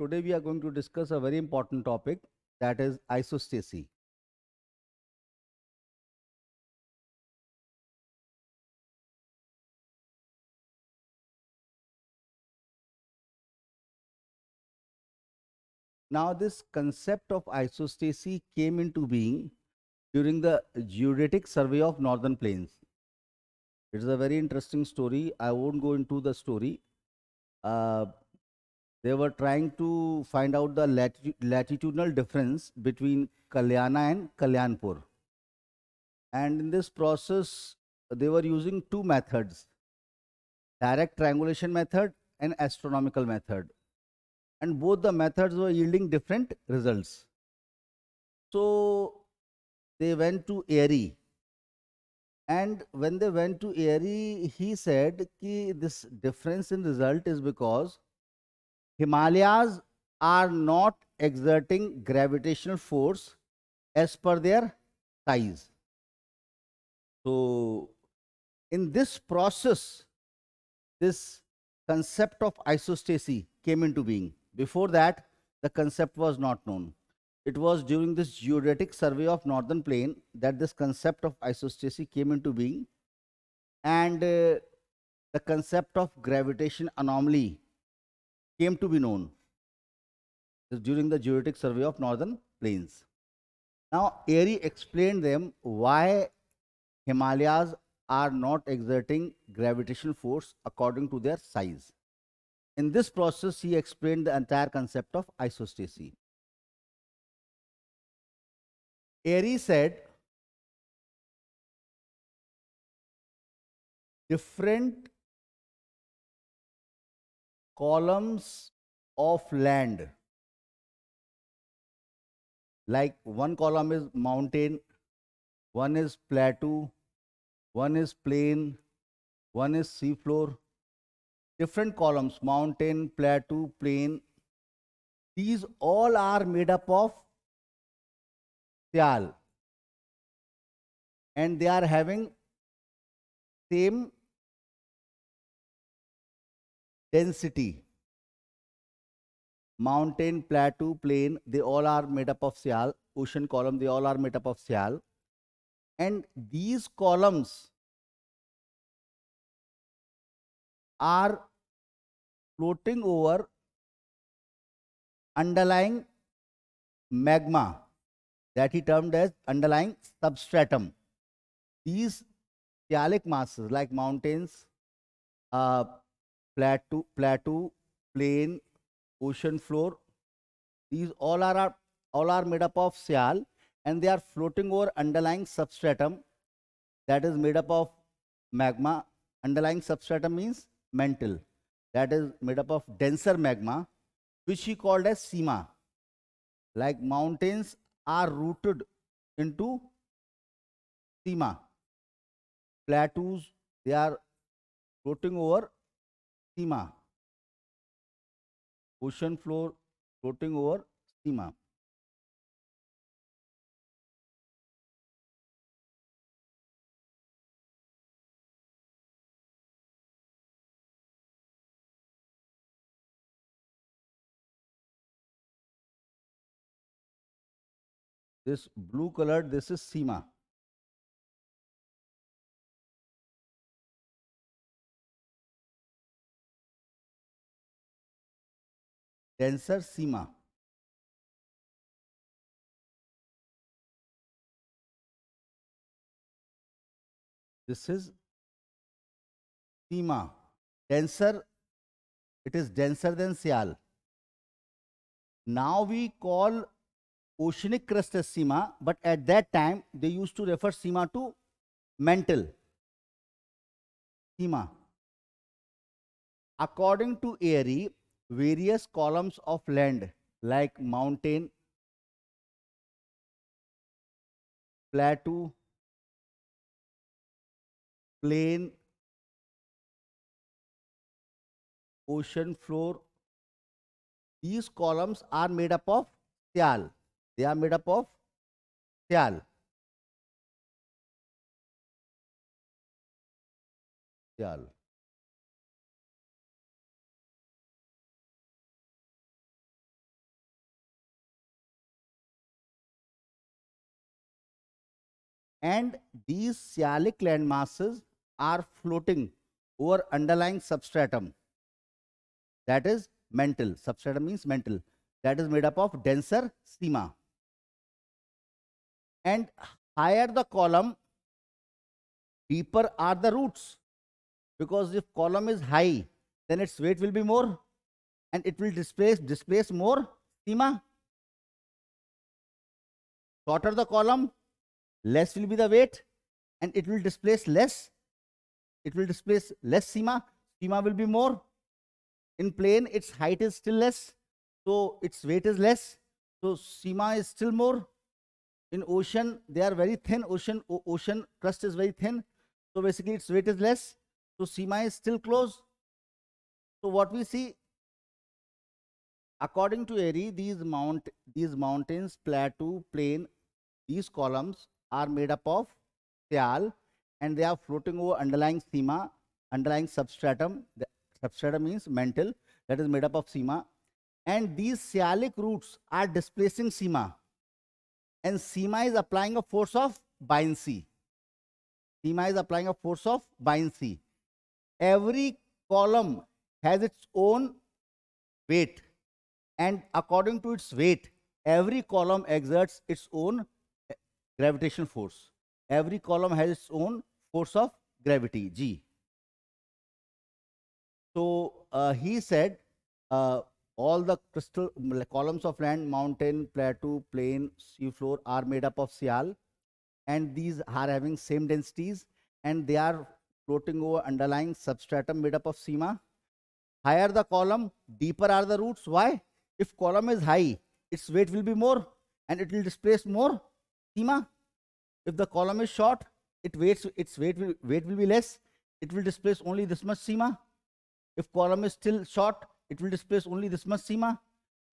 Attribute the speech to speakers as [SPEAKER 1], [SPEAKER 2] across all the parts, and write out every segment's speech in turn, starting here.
[SPEAKER 1] today we are going to discuss a very important topic that is isostasy.
[SPEAKER 2] Now this concept of isostasy came into being during the geodetic survey of northern plains. It is a very interesting story. I won't go into the story. Uh, they were trying to find out the lati latitudinal difference between Kalyana and Kalyanpur. And in this process, they were using two methods, direct triangulation method and astronomical method. And both the methods were yielding different results. So they went to Airy. And when they went to Airy, he said this difference in result is because Himalayas are not exerting gravitational force as per their size. So, in this process, this concept of isostasy came into being. Before that, the concept was not known. It was during this geodetic survey of northern plain that this concept of isostasy came into being and uh, the concept of gravitation anomaly came to be known during the geodetic survey of northern plains. Now, Airy explained them why Himalayas are not exerting gravitational force according to their size. In this process, he explained the entire concept of isostasy. Airy said
[SPEAKER 1] different columns of land
[SPEAKER 2] like one column is mountain one is plateau one is plain one is seafloor different columns mountain plateau plain these all are made up of shale,
[SPEAKER 1] and they are having same
[SPEAKER 2] density mountain plateau plain they all are made up of sial ocean column they all are made up of sial and these columns are floating over underlying magma that he termed as underlying substratum these sialic masses like mountains uh, plateau, plateau, plain, ocean floor. These all are, all are made up of sial and they are floating over underlying substratum that is made up of magma. Underlying substratum means mantle that is made up of denser magma which he called as sima. Like mountains are rooted into sima. Plateaus, they are
[SPEAKER 1] floating over sima ocean floor floating over sima this blue colored this is seema denser sima this is
[SPEAKER 2] sima denser it is denser than sial now we call oceanic crust as sima but at that time they used to refer sima to mantle sima according to airy various columns of land like mountain,
[SPEAKER 1] plateau, plain,
[SPEAKER 2] ocean floor. These columns are made up of sial. They are made up of sial. Sial. and these sialic land masses are floating over underlying substratum that is mantle substratum means mantle that is made up of denser sima and higher the column deeper are the roots because if column is high then its weight will be more and it will displace displace more sima shorter the column less will be the weight and it will displace less. It will displace less sima. Sima will be more. In plane, its height is still less. So its weight is less. So sima is still more. In ocean, they are very thin. Ocean, ocean crust is very thin. So basically its weight is less. So sima is still close. So what we see, according to Airy, these mount, these mountains, plateau, plain, these columns are made up of sial and they are floating over underlying sema, underlying substratum. The substratum means mantle that is made up of sema. And these sialic roots are displacing sema. And sema is applying a force of buoyancy. Sema is applying a force of buoyancy. Every column has its own weight. And according to its weight, every column exerts its own gravitational force. Every column has its own force of gravity, G. So uh, he said uh, all the crystal columns of land, mountain, plateau, plain, seafloor are made up of sial and these are having same densities and they are floating over underlying substratum made up of sema. Higher the column, deeper are the roots. Why? If column is high, its weight will be more and it will displace more schema. If the column is short, it weights, its weight will, weight will be less. It will displace only this much schema. If column is still short, it will displace only this much schema.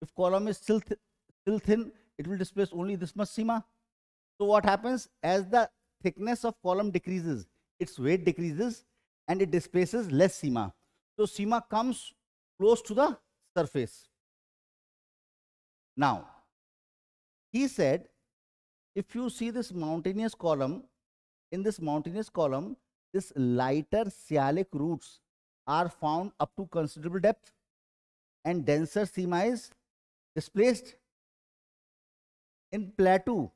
[SPEAKER 2] If column is still, th still thin, it will displace only this much schema. So what happens as the thickness of column decreases, its weight decreases and it displaces less schema. So schema comes close to the surface. Now, he said if you see this mountainous column, in this mountainous column, this lighter sialic roots are found up to considerable depth and denser sema is displaced. In plateau,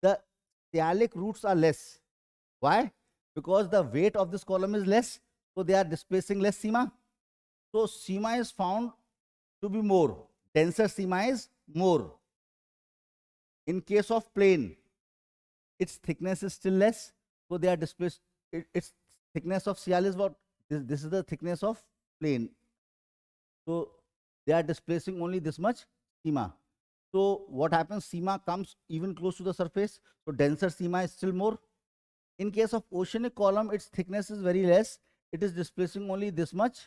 [SPEAKER 2] the sialic roots are less. Why? Because the weight of this column is less, so they are displacing less sema. So, sema is found to be more, denser sema is more. In case of plane, its thickness is still less so they are displaced it, its thickness of Cl is what this, this is the thickness of plane so they are displacing only this much sema so what happens sema comes even close to the surface so denser sema is still more in case of oceanic column its thickness is very less it is displacing only this much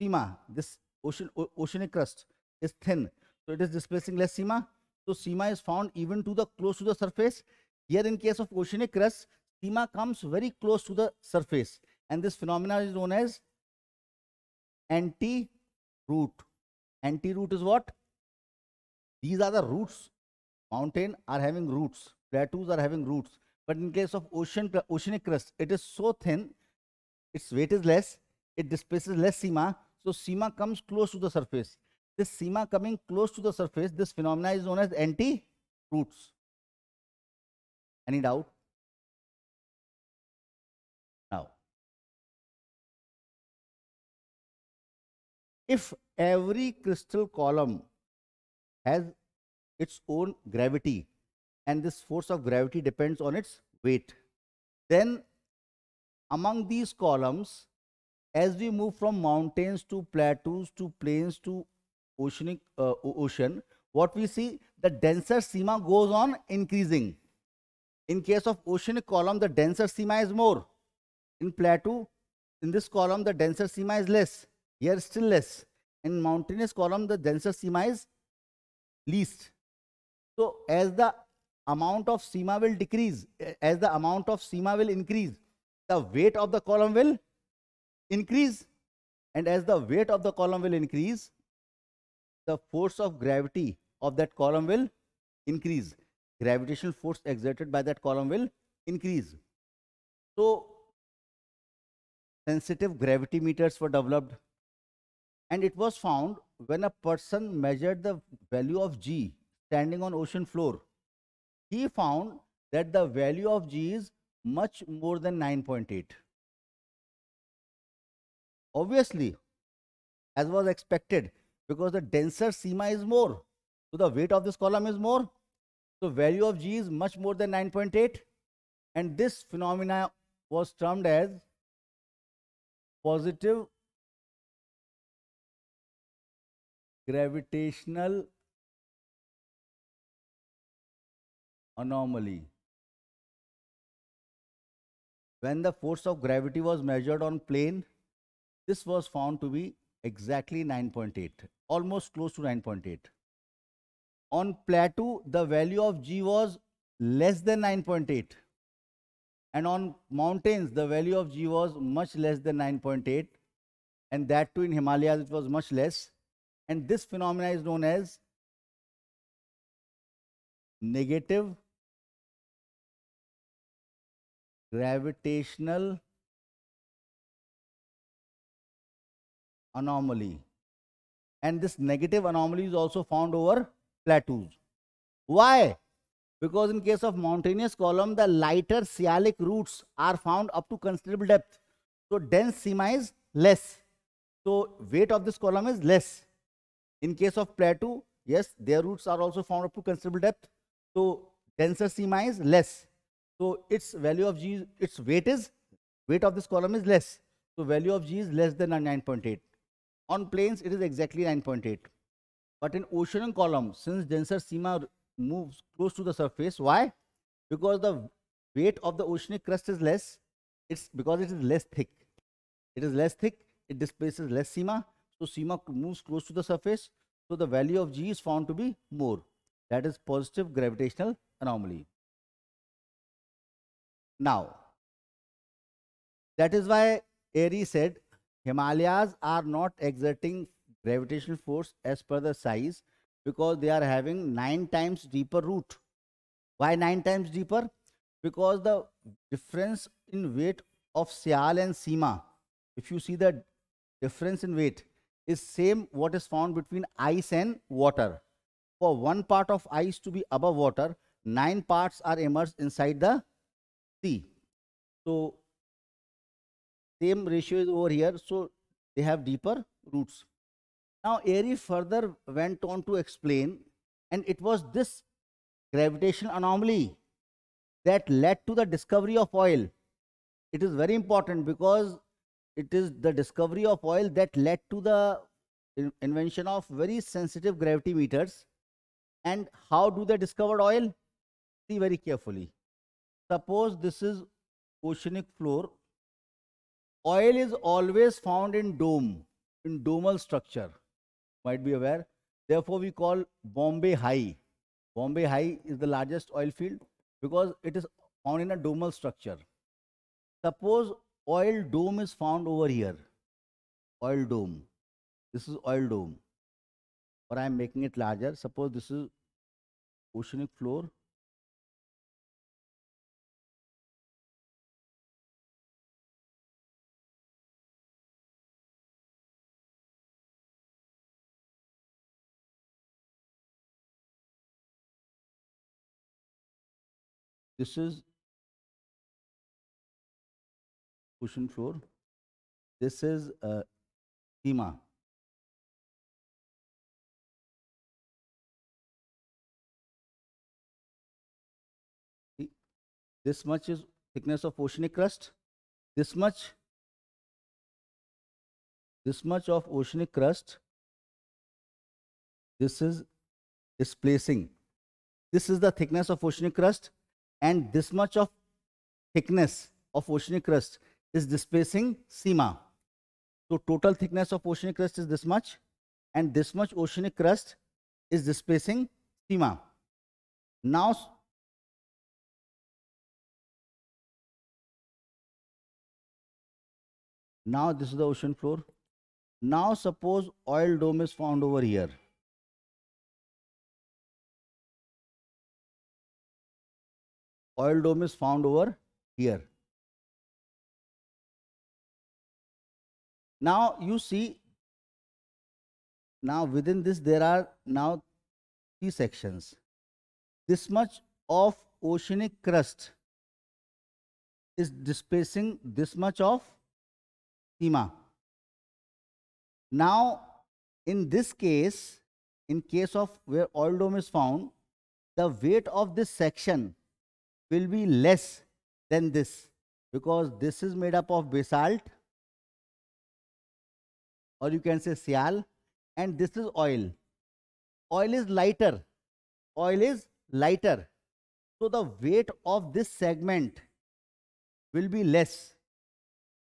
[SPEAKER 2] sema this ocean, oceanic crust is thin so it is displacing less sema so sema is found even to the close to the surface. Here in case of oceanic crust, sima comes very close to the surface and this phenomena is known as anti-root. Anti-root is what? These are the roots. Mountain are having roots. Plateaus are having roots. But in case of ocean, oceanic crust, it is so thin, its weight is less, it displaces less sima. So sima comes close to the surface this sema coming close to the surface, this phenomena is known as anti-roots.
[SPEAKER 1] Any doubt? Now,
[SPEAKER 2] if every crystal column has its own gravity and this force of gravity depends on its weight, then among these columns, as we move from mountains to plateaus to plains to oceanic uh, ocean, what we see, the denser seema goes on increasing. In case of oceanic column, the denser seema is more. In plateau, in this column, the denser seema is less. Here, still less. In mountainous column, the denser seema is least. So, as the amount of seema will decrease, as the amount of seema will increase, the weight of the column will increase. And as the weight of the column will increase, the force of gravity of that column will increase. Gravitational force exerted by that column will increase. So, sensitive gravity meters were developed and it was found when a person measured the value of G standing on ocean floor, he found that the value of G is much more than 9.8. Obviously, as was expected, because the denser sema is more. So the weight of this column is more. So value of G is much more than 9.8. And this phenomena was termed as positive gravitational
[SPEAKER 1] anomaly.
[SPEAKER 2] When the force of gravity was measured on plane, this was found to be exactly 9.8 almost close to 9.8. On plateau, the value of G was less than 9.8 and on mountains the value of G was much less than 9.8 and that too in Himalayas it was much less and this phenomena is known as negative
[SPEAKER 1] gravitational
[SPEAKER 2] anomaly and this negative anomaly is also found over plateaus. Why? Because in case of mountainous column, the lighter sialic roots are found up to considerable depth. So dense sima is less. So weight of this column is less. In case of plateau, yes, their roots are also found up to considerable depth. So denser sima is less. So its value of G, its weight is, weight of this column is less. So value of G is less than 9.8. On plains, it is exactly 9.8. But in ocean and column, since denser seama moves close to the surface, why? Because the weight of the oceanic crust is less. It's because it is less thick. It is less thick. It displaces less seama. So seama moves close to the surface. So the value of G is found to be more. That is positive gravitational anomaly. Now, that is why Airy said Himalayas are not exerting gravitational force as per the size because they are having nine times deeper root. Why nine times deeper? Because the difference in weight of Sial and Sima, if you see the difference in weight, is same what is found between ice and water. For one part of ice to be above water, nine parts are immersed inside the sea. So same ratio is over here so they have deeper roots now airy further went on to explain and it was this gravitational anomaly that led to the discovery of oil it is very important because it is the discovery of oil that led to the in invention of very sensitive gravity meters and how do they discover oil see very carefully suppose this is oceanic floor Oil is always found in dome, in domal structure. Might be aware. Therefore, we call Bombay High. Bombay High is the largest oil field because it is found in a domal structure. Suppose oil dome is found over here. Oil dome. This is oil dome. Or I am making it larger. Suppose this is oceanic floor
[SPEAKER 1] this is cushion floor this is a schema
[SPEAKER 2] this much is thickness of oceanic crust this much this much of oceanic crust this is displacing this is the thickness of oceanic crust and this much of thickness of oceanic crust is displacing Sima. So total thickness of oceanic crust is this much and this much oceanic crust is displacing Sima. Now
[SPEAKER 1] now this is the ocean floor. Now suppose oil dome is found over here. oil dome is found over here.
[SPEAKER 2] Now you see, now within this there are now three sections. This much of oceanic crust is displacing this much of sima. Now in this case, in case of where oil dome is found, the weight of this section will be less than this because this is made up of basalt or you can say sial and this is oil. Oil is lighter. Oil is lighter. So the weight of this segment will be less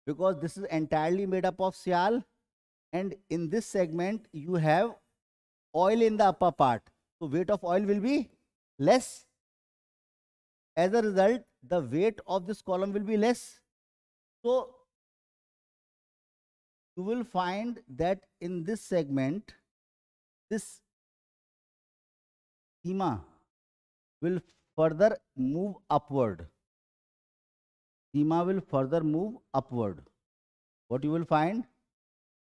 [SPEAKER 2] because this is entirely made up of sial and in this segment you have oil in the upper part. So weight of oil will be less as a result, the weight of this column will be less. So, you will find that in this segment, this schema will further move upward. Schema will further move upward. What you will find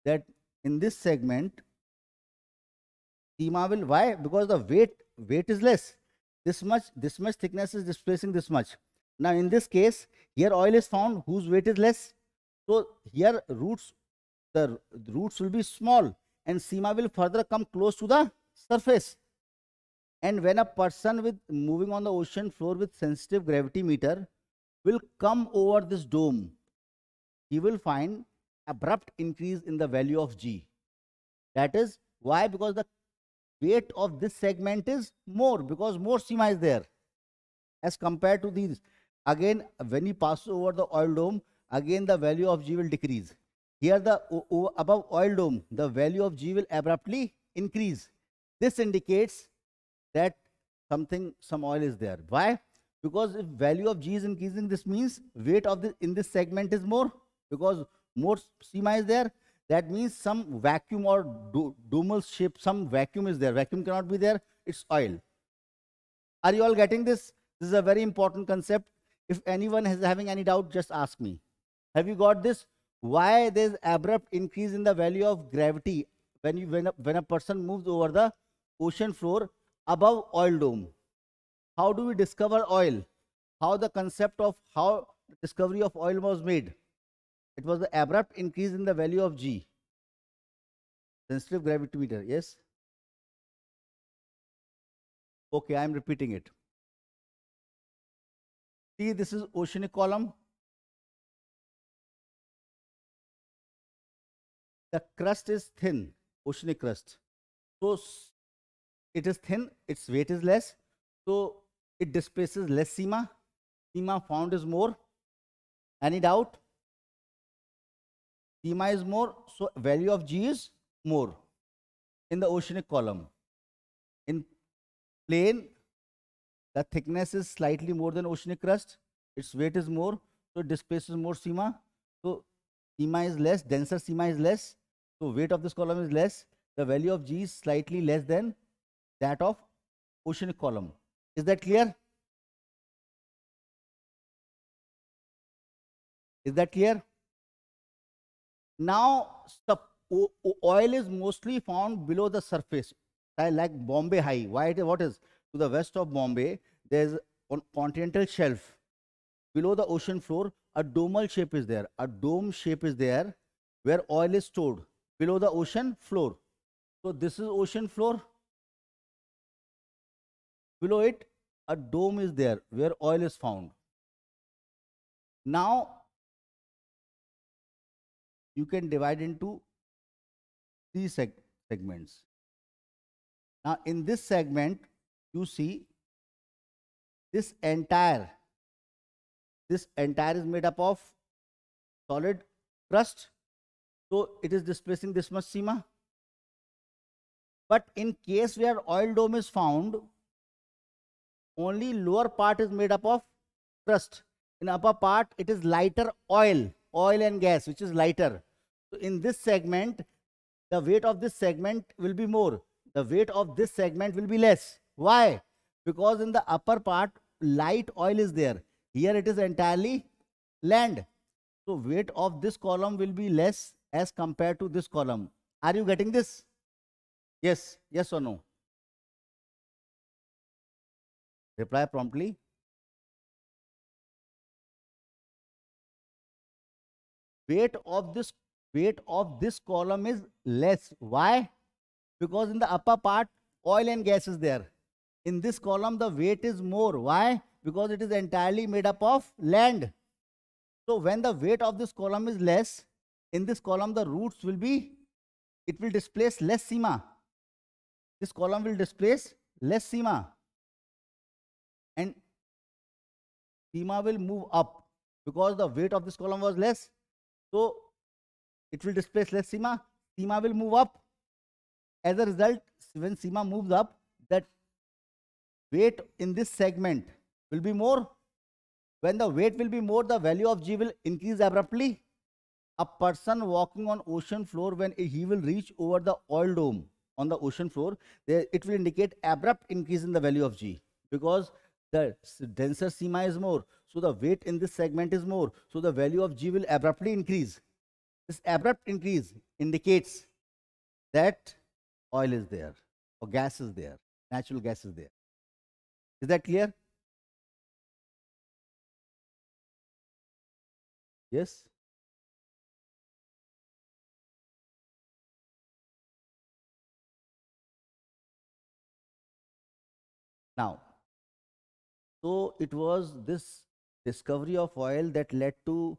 [SPEAKER 2] that in this segment, schema will, why? Because the weight, weight is less this much this much thickness is displacing this much now in this case here oil is found whose weight is less so here roots the roots will be small and sima will further come close to the surface and when a person with moving on the ocean floor with sensitive gravity meter will come over this dome he will find abrupt increase in the value of g that is why because the weight of this segment is more because more sima is there as compared to these. Again, when you pass over the oil dome, again the value of G will decrease. Here the above oil dome, the value of G will abruptly increase. This indicates that something, some oil is there. Why? Because if value of G is increasing, this means weight of the in this segment is more because more sima is there. That means some vacuum or do, shape, some vacuum is there. Vacuum cannot be there, it's oil. Are you all getting this? This is a very important concept. If anyone is having any doubt, just ask me. Have you got this? Why there is abrupt increase in the value of gravity when, you, when, a, when a person moves over the ocean floor above oil dome? How do we discover oil? How the concept of how discovery of oil was made? It was the abrupt increase in the value of G. Sensitive gravimeter, yes?
[SPEAKER 1] Okay, I am repeating it. See, this is oceanic column.
[SPEAKER 2] The crust is thin, oceanic crust. So, it is thin, its weight is less. So, it displaces less sema. Sema found is more. Any doubt? Thema is more, so value of G is more in the oceanic column. In plain, the thickness is slightly more than oceanic crust. Its weight is more, so it displaces more seama. So seama is less, denser seama is less. So weight of this column is less. The value of G is slightly less than that of oceanic column. Is that clear? Is that clear? Now, oil is mostly found below the surface, like Bombay High. Why it, what is? To the west of Bombay, there is a continental shelf. Below the ocean floor, a domal shape is there. A dome shape is there where oil is stored below the ocean floor. So, this is ocean floor. Below it, a dome is there where oil is found.
[SPEAKER 1] Now, you can
[SPEAKER 2] divide into three seg segments. Now, in this segment, you see this entire, this entire is made up of solid crust. So, it is displacing this much sima. But in case where oil dome is found, only lower part is made up of crust. In upper part, it is lighter oil, oil and gas, which is lighter. So in this segment, the weight of this segment will be more. The weight of this segment will be less. Why? Because in the upper part, light oil is there. Here it is entirely land. So weight of this column will be less as compared to this column. Are you getting this? Yes, yes or no? Reply promptly. Weight of this weight of this column is less. Why? Because in the upper part, oil and gas is there. In this column, the weight is more. Why? Because it is entirely made up of land. So when the weight of this column is less, in this column, the roots will be, it will displace less sima. This column will displace less sima. And sima will move up because the weight of this column was less. So it will displace less Seema. Seema will move up. As a result, when Seema moves up, that weight in this segment will be more. When the weight will be more, the value of G will increase abruptly. A person walking on ocean floor, when he will reach over the oil dome on the ocean floor, it will indicate abrupt increase in the value of G because the denser Seema is more. So the weight in this segment is more. So the value of G will abruptly increase. This abrupt increase indicates that oil is there or gas is there, natural gas is there. Is that clear? Yes? Now, so it was this discovery of oil that led to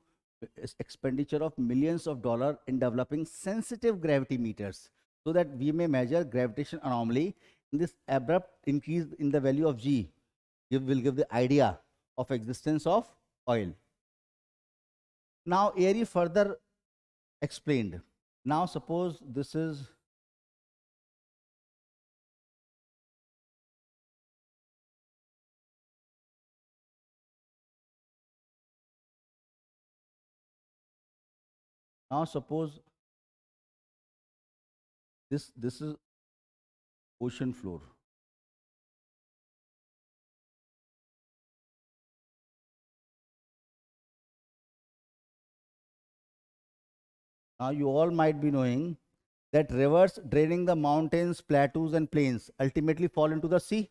[SPEAKER 2] expenditure of millions of dollars in developing sensitive gravity meters so that we may measure gravitation anomaly. This abrupt increase in the value of G it will give the idea of existence of oil. Now, Airy further explained.
[SPEAKER 1] Now, suppose this is now suppose this this is ocean floor
[SPEAKER 2] now you all might be knowing that rivers draining the mountains plateaus and plains ultimately fall into the sea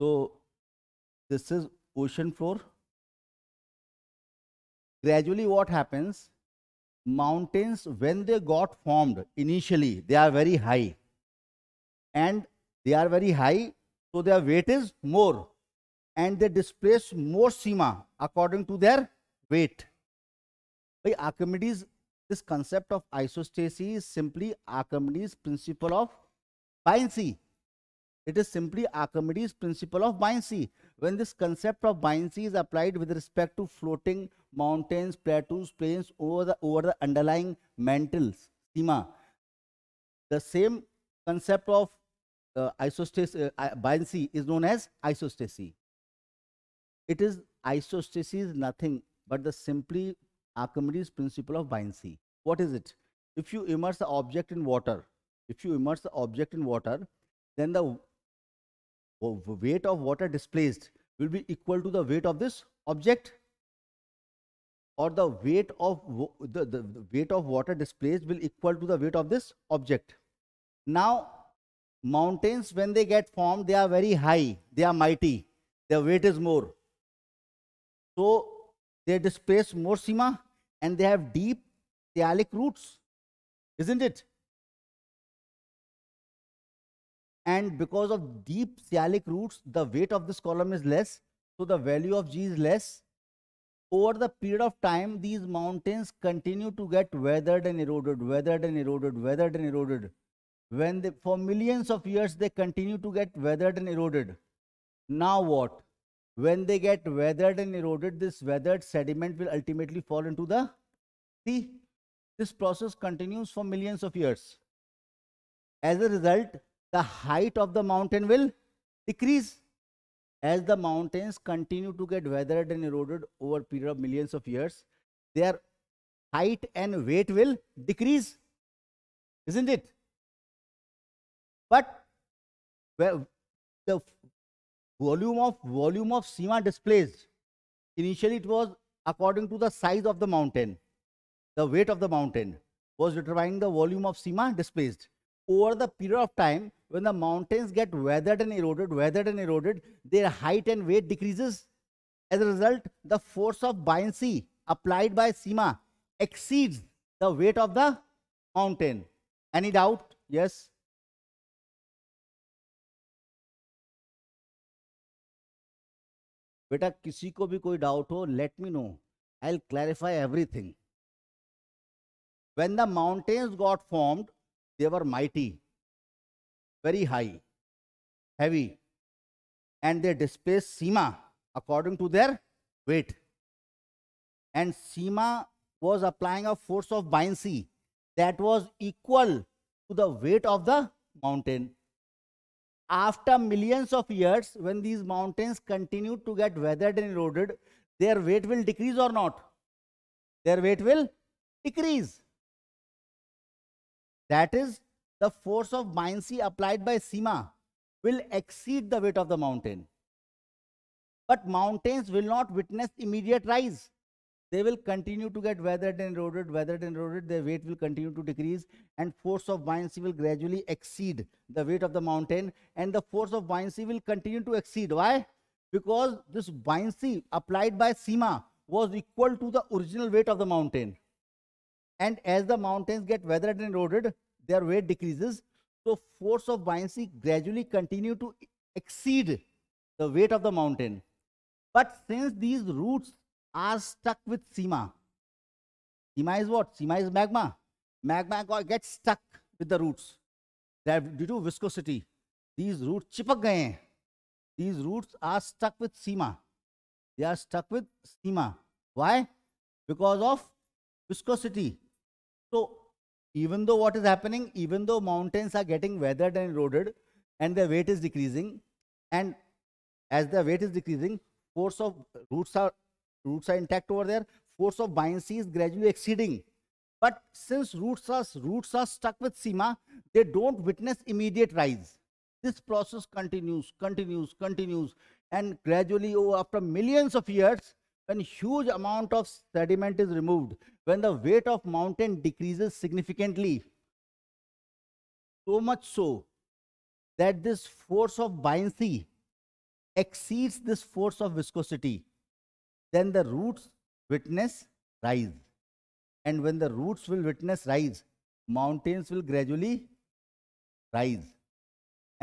[SPEAKER 2] so this is ocean floor gradually what happens mountains when they got formed initially they are very high and they are very high so their weight is more and they displace more sima according to their weight by archimedes this concept of isostasy is simply archimedes principle of buoyancy it is simply archimedes principle of buoyancy when this concept of buoyancy is applied with respect to floating mountains, plateaus, plains over the, over the underlying mantles, sima. The same concept of uh, isostasy, uh, uh, buoyancy is known as isostasy. It is isostasy is nothing but the simply Archimedes principle of buoyancy. What is it? If you immerse the object in water, if you immerse the object in water, then the weight of water displaced will be equal to the weight of this object or the weight of the, the, the, weight of water displaced will equal to the weight of this object. Now, mountains when they get formed, they are very high, they are mighty, their weight is more. So, they displace more sima and they have deep thyalic roots, isn't it? And because of deep sialic roots, the weight of this column is less, so the value of G is less over the period of time, these mountains continue to get weathered and eroded, weathered and eroded, weathered and eroded. When they, for millions of years, they continue to get weathered and eroded. Now what? When they get weathered and eroded, this weathered sediment will ultimately fall into the sea. This process continues for millions of years. As a result, the height of the mountain will decrease as the mountains continue to get weathered and eroded over a period of millions of years, their height and weight will decrease, isn't it? But well, the volume of volume of sima displaced initially it was according to the size of the mountain, the weight of the mountain was determining the volume of sima displaced. Over the period of time, when the mountains get weathered and eroded, weathered and eroded, their height and weight decreases. As a result, the force of buoyancy applied by Sima exceeds the weight of the mountain. Any doubt? Yes.
[SPEAKER 1] बेटा किसी
[SPEAKER 2] को भी कोई doubt हो let me know I will clarify everything when the mountains got formed they were mighty very high, heavy, and they displace Sima according to their weight. And Sima was applying a force of buoyancy that was equal to the weight of the mountain. After millions of years, when these mountains continue to get weathered and eroded, their weight will decrease or not? Their weight will decrease. That is the force of buoyancy applied by Sima will exceed the weight of the mountain. But mountains will not witness immediate rise. They will continue to get weathered and eroded, weathered and eroded. Their weight will continue to decrease and force of buoyancy will gradually exceed the weight of the mountain and the force of buoyancy will continue to exceed. Why? Because this buoyancy applied by Sima was equal to the original weight of the mountain. And as the mountains get weathered and eroded, their weight decreases, so force of buoyancy gradually continue to exceed the weight of the mountain. But since these roots are stuck with sima, sima is what? Sima is magma. Magma gets stuck with the roots. That due to viscosity, these roots chipak gaye hain. These roots are stuck with sima. They are stuck with sima. Why? Because of viscosity. So even though what is happening, even though mountains are getting weathered and eroded and their weight is decreasing, and as their weight is decreasing, force of roots are roots are intact over there, force of buoyancy is gradually exceeding. But since roots are roots are stuck with sima, they don't witness immediate rise. This process continues, continues, continues, and gradually over after millions of years, when huge amount of sediment is removed, when the weight of mountain decreases significantly, so much so that this force of buoyancy exceeds this force of viscosity, then the roots witness rise. And when the roots will witness rise, mountains will gradually rise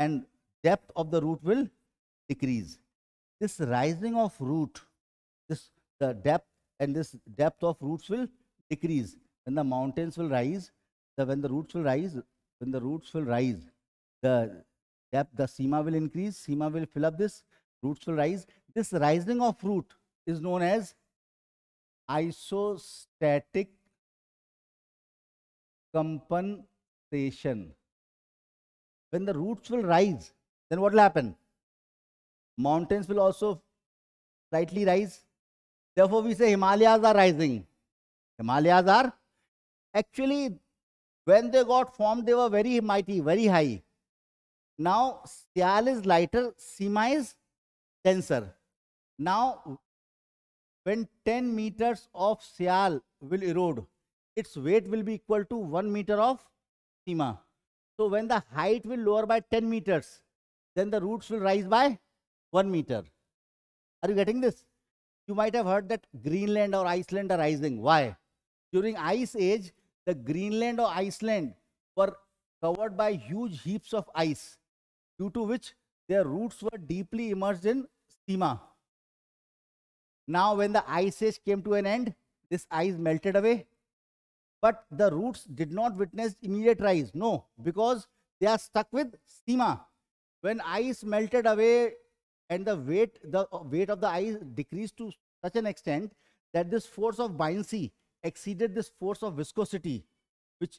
[SPEAKER 2] and depth of the root will decrease. This rising of root, this the depth and this depth of roots will decrease when the mountains will rise the when the roots will rise when the roots will rise the depth the seema will increase seema will fill up this roots will rise this rising of root is known as isostatic compensation when the roots will rise then what will happen mountains will also slightly rise Therefore, we say Himalayas are rising. Himalayas are actually, when they got formed, they were very mighty, very high. Now, Sial is lighter, Sima is denser. Now, when 10 meters of Sial will erode, its weight will be equal to 1 meter of Sima. So, when the height will lower by 10 meters, then the roots will rise by 1 meter. Are you getting this? You might have heard that Greenland or Iceland are rising. Why? During Ice Age, the Greenland or Iceland were covered by huge heaps of ice, due to which their roots were deeply immersed in steam. Now, when the ice age came to an end, this ice melted away, but the roots did not witness immediate rise. No, because they are stuck with steam. When ice melted away and the weight the uh, weight of the ice decreased to such an extent that this force of buoyancy exceeded this force of viscosity which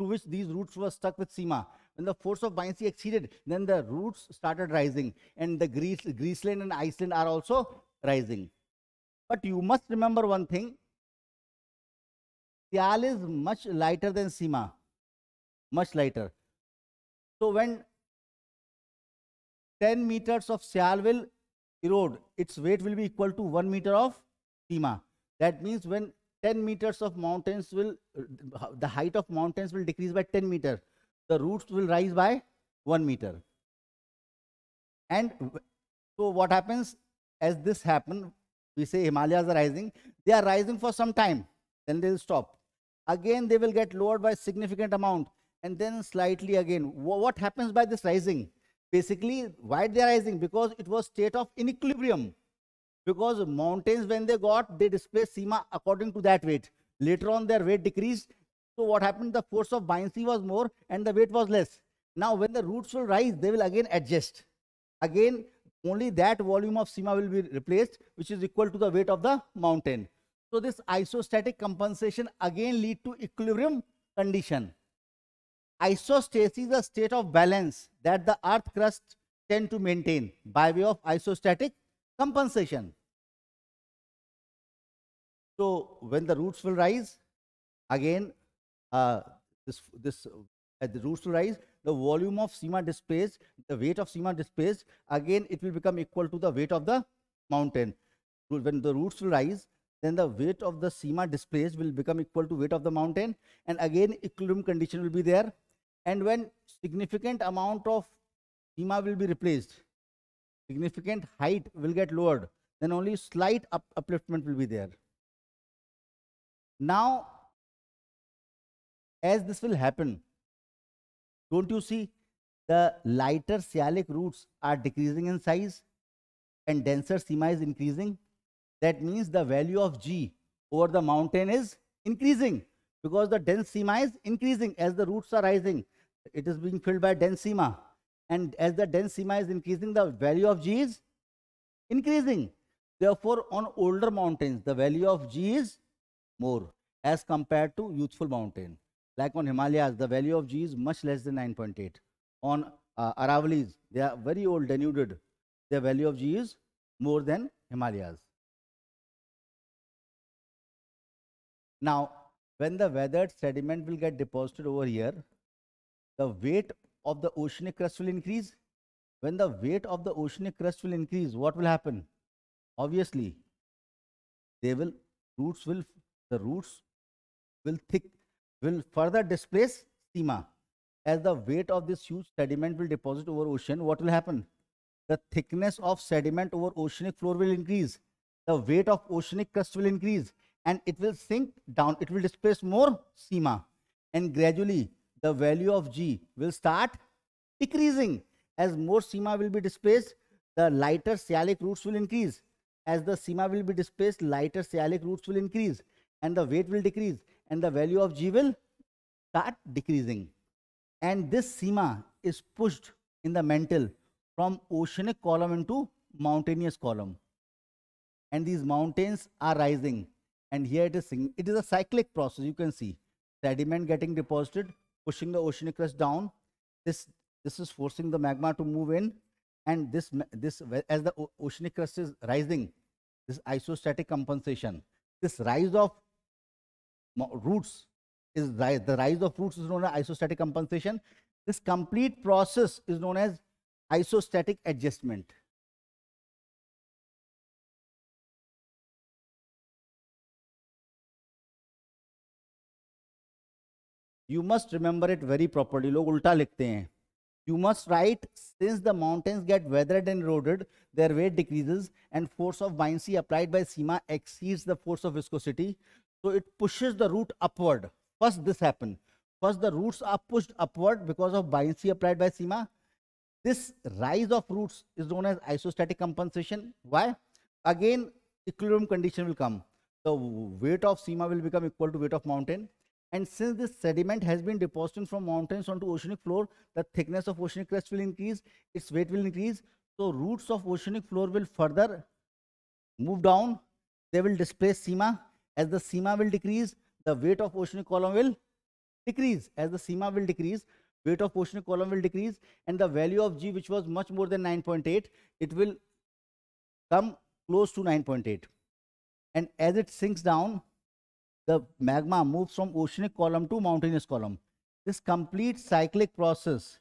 [SPEAKER 2] to which these roots were stuck with sima when the force of buoyancy exceeded then the roots started rising and the greece greeceland and iceland are also rising but you must remember one thing Sial is much lighter than Sima, much lighter. So when 10 meters of shale will erode. Its weight will be equal to 1 meter of sima. That means when 10 meters of mountains will, the height of mountains will decrease by 10 meter. The roots will rise by 1 meter. And so what happens as this happen, we say Himalayas are rising. They are rising for some time, then they will stop. Again, they will get lowered by significant amount and then slightly again. What happens by this rising? Basically, why they are rising? Because it was state of equilibrium. Because mountains, when they got, they displaced Sima according to that weight. Later on, their weight decreased. So what happened? The force of buoyancy was more and the weight was less. Now, when the roots will rise, they will again adjust. Again, only that volume of Sima will be replaced, which is equal to the weight of the mountain. So this isostatic compensation again lead to equilibrium condition isostasis is a state of balance that the earth crust tend to maintain by way of isostatic compensation. So, when the roots will rise, again uh, this, this at the roots will rise, the volume of sima displaced, the weight of sima displaced, again it will become equal to the weight of the mountain. When the roots will rise, then the weight of the sima displaced will become equal to weight of the mountain and again equilibrium condition will be there and when significant amount of schema will be replaced significant height will get lowered then only slight up upliftment will be there now as this will happen don't you see the lighter sialic roots are decreasing in size and denser sema is increasing that means the value of g over the mountain is increasing because the dense sema is increasing as the roots are rising it is being filled by dense And as the dense is increasing, the value of G is increasing. Therefore, on older mountains, the value of G is more as compared to youthful mountain. Like on Himalayas, the value of G is much less than 9.8. On uh, Aravalis, they are very old, denuded. The value of G is more than Himalayas. Now, when the weathered sediment will get deposited over here, the weight of the oceanic crust will increase. When the weight of the oceanic crust will increase, what will happen? Obviously, they will roots will the roots will thick will further displace sema. As the weight of this huge sediment will deposit over ocean, what will happen? The thickness of sediment over oceanic floor will increase. The weight of oceanic crust will increase and it will sink down. It will displace more sema and gradually the value of G will start decreasing. As more sima will be displaced, the lighter sialic roots will increase. As the sima will be displaced, lighter sialic roots will increase and the weight will decrease and the value of G will start decreasing. And this sima is pushed in the mantle from oceanic column into mountainous column. And these mountains are rising. And here it is, it is a cyclic process, you can see. Sediment getting deposited, pushing the oceanic crust down. This this is forcing the magma to move in, and this this as the oceanic crust is rising, this isostatic compensation, this rise of roots is the rise of roots is known as isostatic compensation. This complete process is known as isostatic adjustment. You must remember it very properly. लोग उल्टा लिखते हैं you must write since the mountains get weathered and eroded their weight decreases and force of buoyancy applied by sima exceeds the force of viscosity so it pushes the root upward first this happen first the roots are pushed upward because of buoyancy applied by sima this rise of roots is known as isostatic compensation why again equilibrium condition will come the weight of sima will become equal to weight of mountain and since this sediment has been deposited from mountains onto oceanic floor, the thickness of oceanic crust will increase, its weight will increase. So roots of oceanic floor will further move down. They will displace SEMA. As the SEMA will decrease, the weight of oceanic column will decrease. As the SEMA will decrease, weight of oceanic column will decrease and the value of G which was much more than 9.8, it will come close to 9.8. And as it sinks down, the magma moves from oceanic column to mountainous column. This complete cyclic process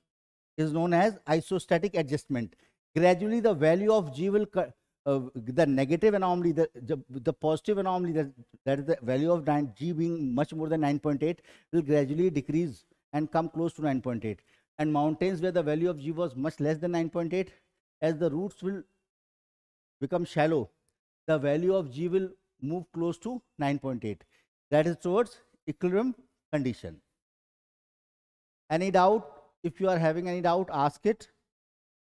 [SPEAKER 2] is known as isostatic adjustment. Gradually, the value of G will, uh, the negative anomaly, the, the, the positive anomaly, that, that is the value of G being much more than 9.8 will gradually decrease and come close to 9.8. And mountains where the value of G was much less than 9.8, as the roots will become shallow, the value of G will move close to 9.8 that is towards equilibrium condition. Any doubt? If you are having any doubt, ask it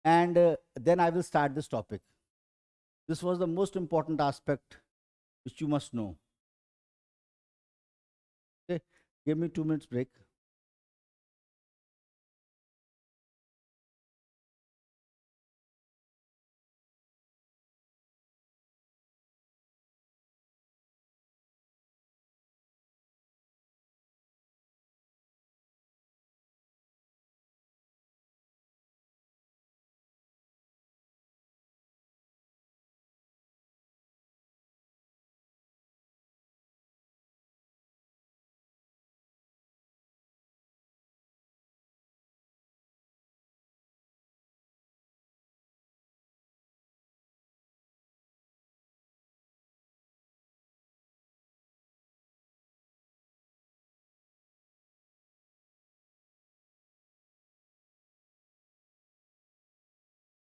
[SPEAKER 2] and uh, then I will start this topic. This was the most important aspect which you must know. Okay, give me two minutes break.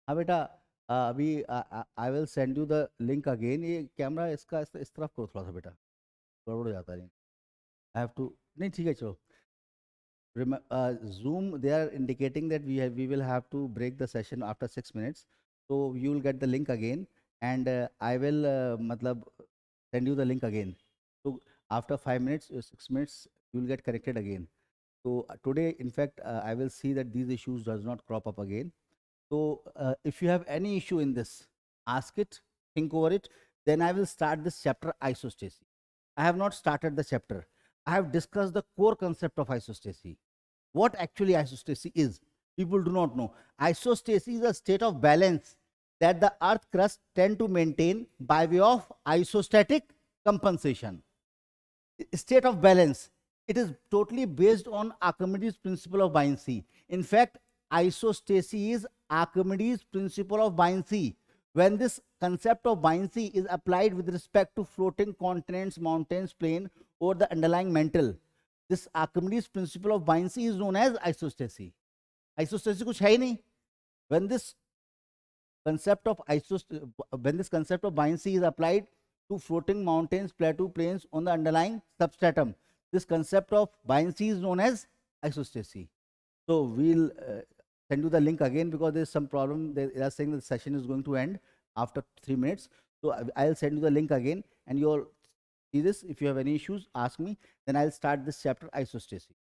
[SPEAKER 2] हाँ बेटा अभी I will send you the link again ये camera इसका इस, इस तरफ करो थोड़ा सा बेटा गड़बड़ जाता है आई हैव टू नहीं ठीक है चलो zoom they are indicating that we we will have to break the session after six minutes तो you will get the link again and I will मतलब send you the link again तो after five minutes six minutes you will get connected again तो today in fact I will see that these issues does not crop up again So, uh, if you have any issue in this, ask it, think over it, then I will start this chapter isostasy. I have not started the chapter. I have discussed the core concept of isostasy. What actually isostasy is, people do not know. Isostasy is a state of balance that the earth crust tend to maintain by way of isostatic compensation. State of balance, it is totally based on Archimedes principle of buoyancy. In fact, isostasy is Archimedes' principle of buoyancy. When this concept of buoyancy is applied with respect to floating continents, mountains, plain, or the underlying mantle, this Archimedes' principle of buoyancy is known as isostasy. Isostasy कुछ When this concept of when this concept of buoyancy is applied to floating mountains, plateau plains on the underlying substratum, this concept of buoyancy is known as isostasy. So we'll uh, send you the link again because there's some problem. They are saying the session is going to end after three minutes. So I'll send you the link again and you'll see this. If you have any issues, ask me. Then I'll start this chapter isostasy.